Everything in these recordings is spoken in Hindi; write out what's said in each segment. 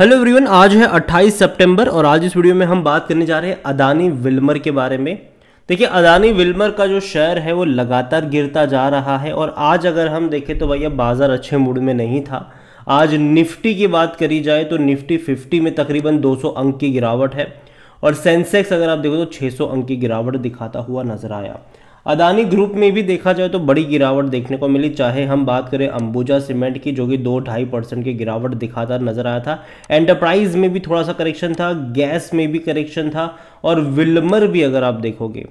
हेलो एवरीवन आज है 28 सितंबर और आज इस वीडियो में हम बात करने जा रहे हैं अदानी विल्मर के बारे में देखिए अदानी विल्मर का जो शेयर है वो लगातार गिरता जा रहा है और आज अगर हम देखें तो भैया बाज़ार अच्छे मूड में नहीं था आज निफ्टी की बात करी जाए तो निफ्टी 50 में तकरीबन 200 अंक की गिरावट है और सेंसेक्स अगर आप देखो तो 600 अंक की गिरावट दिखाता हुआ नजर आया अदानी ग्रुप में भी देखा जाए तो बड़ी गिरावट देखने को मिली चाहे हम बात करें अंबुजा सीमेंट की जो कि दो ढाई परसेंट की गिरावट दिखाता नजर आया था एंटरप्राइज में भी थोड़ा सा करेक्शन था गैस में भी करेक्शन था और विलमर भी अगर आप देखोगे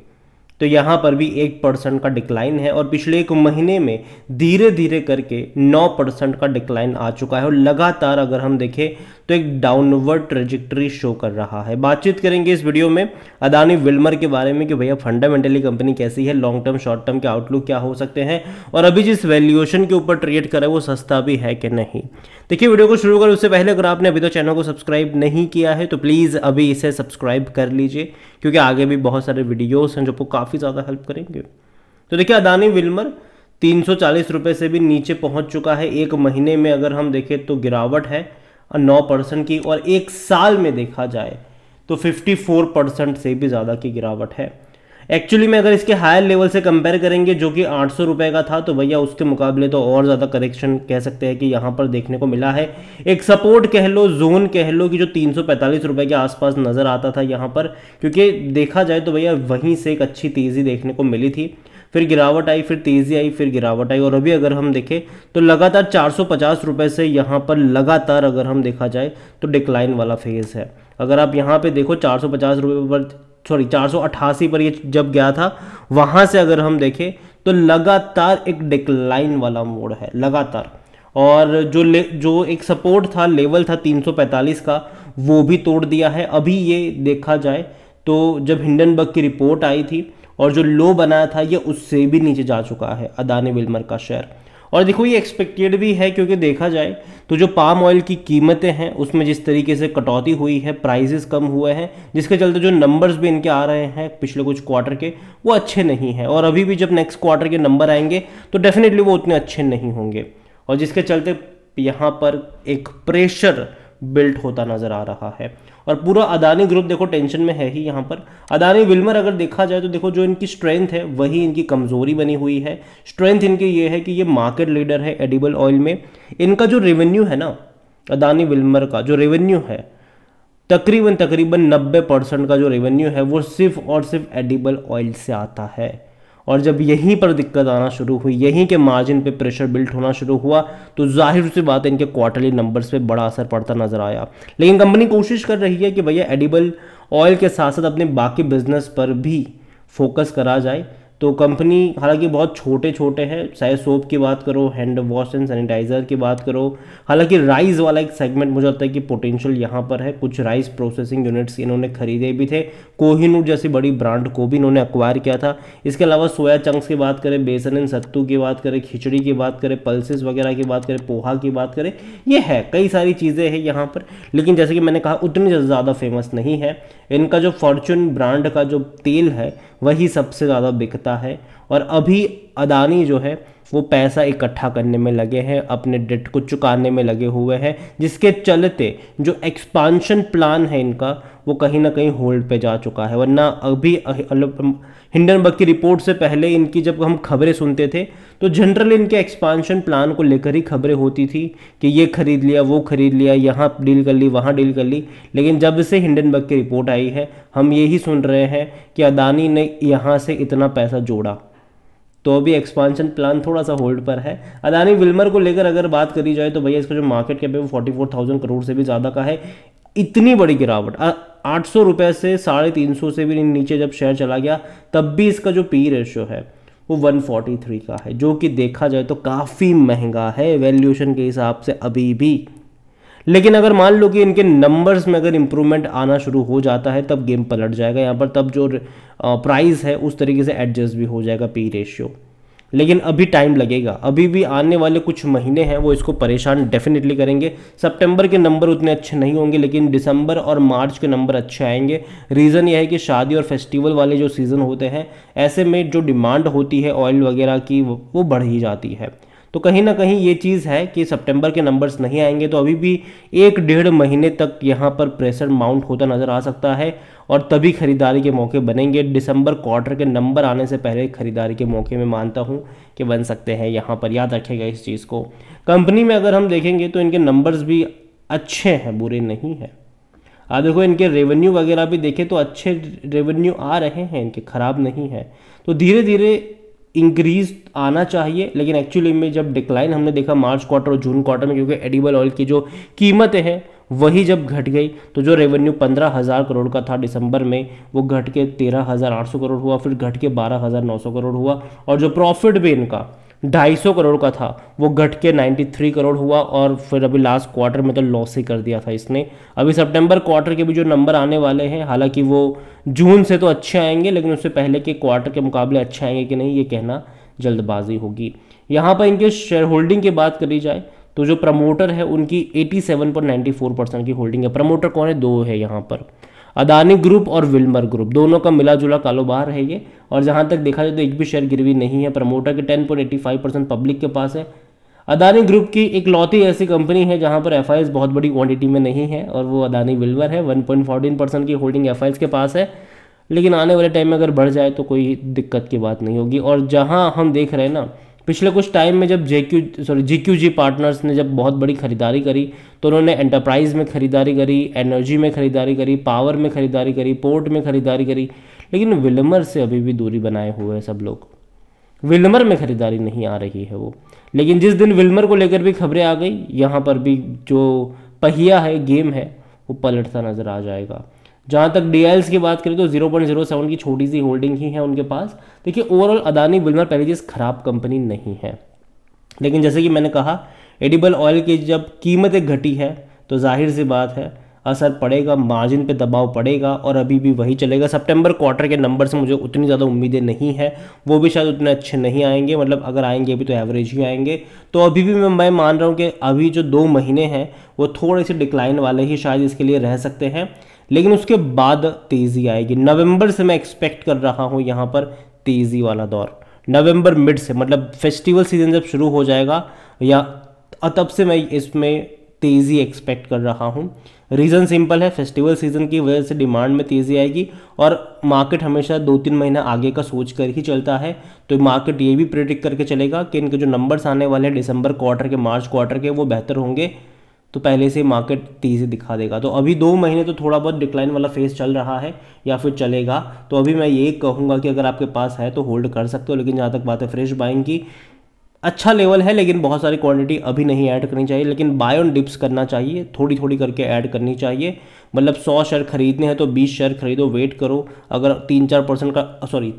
तो यहाँ पर भी एक परसेंट का डिक्लाइन है और पिछले एक महीने में धीरे धीरे करके नौ परसेंट का डिक्लाइन आ चुका है और लगातार अगर हम देखें तो एक डाउनवर्ड ट्रेजिक्ट्री शो कर रहा है बातचीत करेंगे इस वीडियो में अदानी विल्मर के बारे में कि भैया फंडामेंटली कंपनी कैसी है लॉन्ग टर्म शॉर्ट टर्म के आउटलुक क्या हो सकते हैं और अभी जिस वैल्यूएशन के ऊपर ट्रेड करा है वो सस्ता भी है कि नहीं देखिए वीडियो को शुरू करें उससे पहले अगर आपने अभी तो चैनल को सब्सक्राइब नहीं किया है तो प्लीज़ अभी इसे सब्सक्राइब कर लीजिए क्योंकि आगे भी बहुत सारे वीडियोज़ हैं जो आपको काफ़ी ज़्यादा हेल्प करेंगे तो देखिए अदानी विल्मर तीन रुपए से भी नीचे पहुंच चुका है एक महीने में अगर हम देखें तो गिरावट है नौ परसेंट की और एक साल में देखा जाए तो 54 परसेंट से भी ज़्यादा की गिरावट है एक्चुअली में अगर इसके हायर लेवल से कंपेयर करेंगे जो कि आठ सौ का था तो भैया उसके मुकाबले तो और ज़्यादा करेक्शन कह सकते हैं कि यहाँ पर देखने को मिला है एक सपोर्ट कह लो जोन कह लो कि जो तीन रुपए के आसपास नज़र आता था यहाँ पर क्योंकि देखा जाए तो भैया वहीं से एक अच्छी तेज़ी देखने को मिली थी फिर गिरावट आई फिर तेज़ी आई फिर गिरावट आई और अभी अगर हम देखें तो लगातार चार रुपए से यहाँ पर लगातार अगर हम देखा जाए तो डिक्लाइन वाला फेज़ है अगर आप यहाँ पे देखो चार रुपए पर सॉरी चार पर ये जब गया था वहां से अगर हम देखें तो लगातार एक डिक्लाइन वाला मोड है लगातार और जो ले जो एक सपोर्ट था लेवल था 345 का वो भी तोड़ दिया है अभी ये देखा जाए तो जब हिंडनबर्ग की रिपोर्ट आई थी और जो लो बनाया था ये उससे भी नीचे जा चुका है अदानी विल्मर का शेयर और देखो ये एक्सपेक्टेड भी है क्योंकि देखा जाए तो जो पाम ऑयल की कीमतें हैं उसमें जिस तरीके से कटौती हुई है प्राइजेस कम हुए हैं जिसके चलते जो नंबर्स भी इनके आ रहे हैं पिछले कुछ क्वार्टर के वो अच्छे नहीं हैं और अभी भी जब नेक्स्ट क्वार्टर के नंबर आएंगे तो डेफिनेटली वो उतने अच्छे नहीं होंगे और जिसके चलते यहाँ पर एक प्रेशर बिल्ट होता नज़र आ रहा है और पूरा अदानी ग्रुप देखो टेंशन में है ही यहाँ पर अदानी विल्मर अगर देखा जाए तो देखो जो इनकी स्ट्रेंथ है वही इनकी कमजोरी बनी हुई है स्ट्रेंथ इनकी ये है कि ये मार्केट लीडर है एडिबल ऑयल में इनका जो रेवेन्यू है ना अदानी विल्मर का जो रेवेन्यू है तकरीबन तकरीबन 90 परसेंट का जो रेवेन्यू है वो सिर्फ और सिर्फ एडिबल ऑयल से आता है और जब यहीं पर दिक्कत आना शुरू हुई यहीं के मार्जिन पे प्रेशर बिल्ट होना शुरू हुआ तो जाहिर सी बात है इनके क्वार्टरली नंबर्स पे बड़ा असर पड़ता नजर आया लेकिन कंपनी कोशिश कर रही है कि भैया एडिबल ऑयल के साथ साथ अपने बाकी बिजनेस पर भी फोकस करा जाए तो कंपनी हालांकि बहुत छोटे छोटे हैं चाहे सोप की बात करो हैंड वॉश एंड सैनिटाइज़र की बात करो हालांकि राइस वाला एक सेगमेंट मुझे लगता है कि पोटेंशियल यहाँ पर है कुछ राइस प्रोसेसिंग यूनिट्स इन्होंने खरीदे भी थे कोहिनूर जैसी बड़ी ब्रांड को भी इन्होंने अक्वायर किया था इसके अलावा सोया चंक्स की बात करें बेसन एंड सत्तू की बात करें खिचड़ी की बात करें पल्सेस वगैरह की बात करें पोहा की बात करें ये है कई सारी चीज़ें हैं यहाँ पर लेकिन जैसे कि मैंने कहा उतनी ज़्यादा फेमस नहीं है इनका जो फॉर्चून ब्रांड का जो तेल है वही सबसे ज़्यादा बिकता सकता है और अभी अदानी जो है वो पैसा इकट्ठा करने में लगे हैं अपने डेट को चुकाने में लगे हुए हैं जिसके चलते जो एक्सपांशन प्लान है इनका वो कहीं ना कहीं होल्ड पे जा चुका है वरना अभी हिंडनबर्ग की रिपोर्ट से पहले इनकी जब हम खबरें सुनते थे तो जनरल इनके एक्सपांशन प्लान को लेकर ही खबरें होती थी कि ये खरीद लिया वो खरीद लिया यहाँ डील कर ली वहाँ डील कर ली लेकिन जब से हिंडनबर्ग की रिपोर्ट आई है हम यही सुन रहे हैं कि अदानी ने यहाँ से इतना पैसा जोड़ा तो अभी एक्सपांशन प्लान थोड़ा सा होल्ड पर है अदानी विल्मर को लेकर अगर बात करी जाए तो भैया इसका जो मार्केट कैप है वो फोर्टी फोर थाउजेंड करोड़ से भी ज़्यादा का है इतनी बड़ी गिरावट आठ सौ रुपये से साढ़े तीन सौ से भी नीचे जब शेयर चला गया तब भी इसका जो पी रेशियो है वो वन फोर्टी थ्री का है जो कि देखा जाए तो काफ़ी महंगा है वैल्यूएशन के हिसाब से अभी भी लेकिन अगर मान लो कि इनके नंबर्स में अगर इंप्रूवमेंट आना शुरू हो जाता है तब गेम पलट जाएगा यहाँ पर तब जो प्राइस है उस तरीके से एडजस्ट भी हो जाएगा पी रेशियो लेकिन अभी टाइम लगेगा अभी भी आने वाले कुछ महीने हैं वो इसको परेशान डेफिनेटली करेंगे सितंबर के नंबर उतने अच्छे नहीं होंगे लेकिन दिसंबर और मार्च के नंबर अच्छे आएंगे रीज़न यह है कि शादी और फेस्टिवल वाले जो सीज़न होते हैं ऐसे में जो डिमांड होती है ऑयल वगैरह की वो बढ़ ही जाती है तो कहीं ना कहीं ये चीज़ है कि सितंबर के नंबर्स नहीं आएंगे तो अभी भी एक डेढ़ महीने तक यहाँ पर प्रेशर माउंट होता नज़र आ सकता है और तभी खरीदारी के मौके बनेंगे दिसंबर क्वार्टर के नंबर आने से पहले खरीदारी के मौके में मानता हूँ कि बन सकते हैं यहाँ पर याद रखेगा इस चीज़ को कंपनी में अगर हम देखेंगे तो इनके नंबर्स भी अच्छे हैं बुरे नहीं हैं आप देखो इनके रेवेन्यू वगैरह भी देखें तो अच्छे रेवेन्यू आ रहे हैं इनके ख़राब नहीं है तो धीरे धीरे इंक्रीज आना चाहिए लेकिन एक्चुअली में जब डिक्लाइन हमने देखा मार्च क्वार्टर और जून क्वार्टर में क्योंकि एडिबल ऑयल की जो कीमतें हैं वही जब घट गई तो जो रेवेन्यू पंद्रह हज़ार करोड़ का था दिसंबर में वो घट के तेरह हज़ार आठ सौ करोड़ हुआ फिर घट के बारह हज़ार नौ सौ करोड़ हुआ और जो प्रॉफिट भी इनका सौ करोड़ का था वो घट के 93 करोड़ हुआ और फिर अभी लास्ट क्वार्टर में तो लॉस ही कर दिया था इसने अभी सितंबर क्वार्टर के भी जो नंबर आने वाले हैं हालांकि वो जून से तो अच्छे आएंगे लेकिन उससे पहले के क्वार्टर के मुकाबले अच्छे आएंगे कि नहीं ये कहना जल्दबाजी होगी यहाँ पर इनके शेयर होल्डिंग की बात करी जाए तो जो प्रमोटर है उनकी पर फोर परसेंट की होल्डिंग है प्रमोटर कौन है दो है यहाँ पर अदानी ग्रुप और विल्मर ग्रुप दोनों का मिला जुला कारोबार है ये और जहाँ तक देखा जाए तो एक भी शेयर गिरवी नहीं है प्रमोटर के 10.85 परसेंट पब्लिक के पास है अदानी ग्रुप की एक लौती ऐसी कंपनी है जहां पर एफ बहुत बड़ी क्वान्टिटी में नहीं है और वो अदानी विल्वर है फोर्टीन परसेंट की होल्डिंग एफ के पास है लेकिन आने वाले टाइम में अगर बढ़ जाए तो कोई दिक्कत की बात नहीं होगी और जहाँ हम देख रहे हैं ना पिछले कुछ टाइम में जब J Q sorry G Q G partners ने जब बहुत बड़ी खरीदारी करी तो उन्होंने एंटरप्राइज में खरीदारी करी एनर्जी में खरीदारी करी पावर में खरीदारी करी पोर्ट में खरीदारी करी लेकिन विलमर से अभी भी दूरी बनाए हुए हैं सब लोग विलमर में खरीदारी नहीं आ रही है वो लेकिन जिस दिन विलमर को लेकर भी खबरें आ गई यहाँ पर भी जो पहिया है गेम है वो पलटता नज़र आ जाएगा जहाँ तक डीएल्स की बात करें तो 0.07 की छोटी सी होल्डिंग ही है उनके पास देखिए ओवरऑल अदानी बिल्मर पैरिजिस खराब कंपनी नहीं है लेकिन जैसे कि मैंने कहा एडिबल ऑयल की जब कीमतें घटी है तो जाहिर सी बात है असर पड़ेगा मार्जिन पे दबाव पड़ेगा और अभी भी वही चलेगा सितंबर क्वार्टर के नंबर से मुझे उतनी ज़्यादा उम्मीदें नहीं है वो भी शायद उतने अच्छे नहीं आएंगे मतलब अगर आएंगे भी तो एवरेज ही आएंगे तो अभी भी मैं मैं मान रहा हूँ कि अभी जो दो महीने हैं वो थोड़े से डिक्लाइन वाले ही शायद इसके लिए रह सकते हैं लेकिन उसके बाद तेज़ी आएगी नवंबर से मैं एक्सपेक्ट कर रहा हूं यहां पर तेज़ी वाला दौर नवंबर मिड से मतलब फेस्टिवल सीजन जब शुरू हो जाएगा या तब से मैं इसमें तेज़ी एक्सपेक्ट कर रहा हूं रीज़न सिंपल है फेस्टिवल सीज़न की वजह से डिमांड में तेज़ी आएगी और मार्केट हमेशा दो तीन महीना आगे का सोच कर ही चलता है तो मार्केट ये भी प्रिडिक्ट करके चलेगा कि इनके जो नंबर्स आने वाले हैं दिसंबर क्वार्टर के मार्च क्वार्टर के वो बेहतर होंगे तो पहले से मार्केट तेज़ी दिखा देगा तो अभी दो महीने तो थोड़ा बहुत डिक्लाइन वाला फेस चल रहा है या फिर चलेगा तो अभी मैं ये कहूँगा कि अगर आपके पास है तो होल्ड कर सकते हो लेकिन जहाँ तक बात है फ्रेश बाइंग की अच्छा लेवल है लेकिन बहुत सारी क्वांटिटी अभी नहीं ऐड करनी चाहिए लेकिन बाय ऑन डिप्स करना चाहिए थोड़ी थोड़ी करके ऐड करनी चाहिए मतलब सौ शेयर खरीदने हैं तो बीस शेयर खरीदो वेट करो अगर तीन चार परसेंट का सॉरी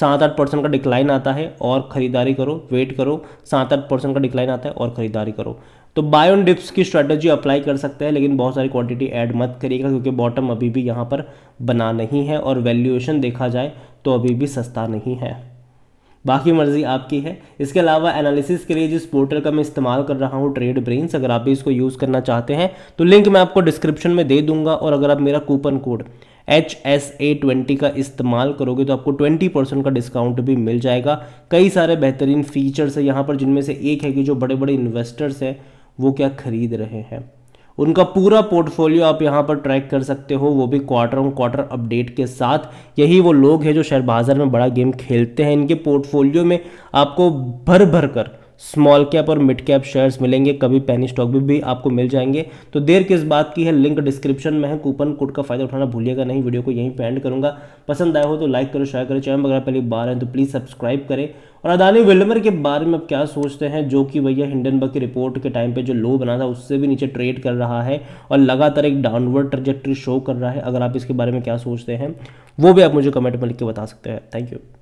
सात आठ परसेंट का डिक्लाइन आता है और ख़रीदारी करो वेट करो सात आठ परसेंट का डिक्लाइन आता है और ख़रीदारी करो तो बायोन डिप्स की स्ट्रैटेजी अप्लाई कर सकते हैं लेकिन बहुत सारी क्वांटिटी ऐड मत करिएगा क्योंकि बॉटम अभी भी यहाँ पर बना नहीं है और वैल्यूएशन देखा जाए तो अभी भी सस्ता नहीं है बाकी मर्जी आपकी है इसके अलावा एनालिसिस के लिए जिस पोर्टल का मैं इस्तेमाल कर रहा हूँ ट्रेड ब्रेन्स अगर आप भी इसको यूज़ करना चाहते हैं तो लिंक मैं आपको डिस्क्रिप्शन में दे दूंगा और अगर आप मेरा coupon code H S A twenty का इस्तेमाल करोगे तो आपको ट्वेंटी परसेंट का डिस्काउंट भी मिल जाएगा कई सारे बेहतरीन फीचर्स हैं यहाँ पर जिनमें से एक है कि जो बड़े बड़े इन्वेस्टर्स हैं वो क्या खरीद रहे हैं उनका पूरा पोर्टफोलियो आप यहाँ पर ट्रैक कर सकते हो वो भी क्वार्टर ऑन क्वार्टर अपडेट के साथ यही वो लोग हैं जो शेयर बाज़ार में बड़ा गेम खेलते हैं इनके पोर्टफोलियो में आपको भर भर कर स्मॉल कैप और मिड कैप शेयर्स मिलेंगे कभी पैनी स्टॉक भी, भी आपको मिल जाएंगे तो देर किस बात की है लिंक डिस्क्रिप्शन में है कूपन कोड का फायदा उठाना भूलिएगा नहीं वीडियो को यहीं पैंड एंड करूँगा पसंद आया हो तो लाइक करो शेयर करो चैनल वगैरह पहली बार है तो प्लीज़ सब्सक्राइब करें और अदानी विल्डमर के बारे में आप क्या सोचते हैं जो कि भैया हिंडनबर्ग की रिपोर्ट के टाइम पे जो लो बना था उससे भी नीचे ट्रेड कर रहा है और लगातार एक डाउनवर्ड ट्रजेक्ट्री शो कर रहा है अगर आप इसके बारे में क्या सोचते हैं वो भी आप मुझे कमेंट में लिख के बता सकते हैं थैंक यू